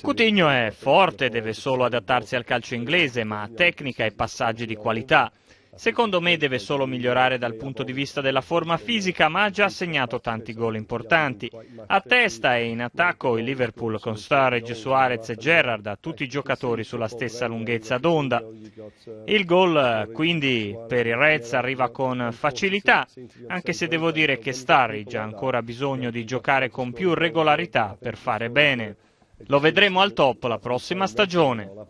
Coutinho è forte, deve solo adattarsi al calcio inglese, ma ha tecnica e passaggi di qualità. Secondo me deve solo migliorare dal punto di vista della forma fisica, ma ha già segnato tanti gol importanti. A testa e in attacco il Liverpool con Sturridge, Suarez e Gerrard, ha tutti i giocatori sulla stessa lunghezza d'onda. Il gol quindi per il Reds arriva con facilità, anche se devo dire che Sturridge ha ancora bisogno di giocare con più regolarità per fare bene. Lo vedremo al top la prossima stagione.